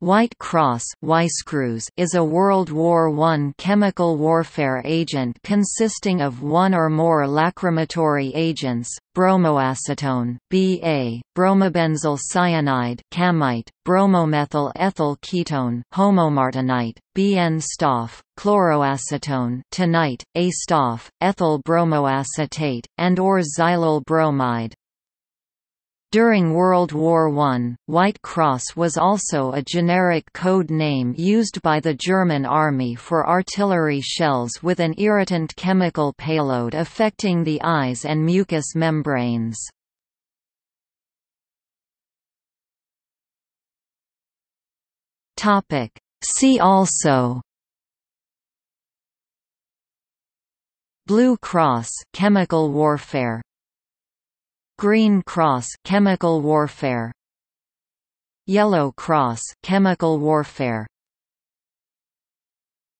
White Cross is a World War I chemical warfare agent consisting of one or more lacrimatory agents, bromoacetone BA, bromobenzyl cyanide camite, bromomethyl ethyl ketone homomartinite, BN-stoff, chloroacetone tinite, A-stoff, ethyl bromoacetate, and or xylyl bromide, during World War I, White Cross was also a generic code name used by the German Army for artillery shells with an irritant chemical payload affecting the eyes and mucous membranes. See also Blue Cross chemical warfare Green Cross chemical warfare Yellow Cross chemical warfare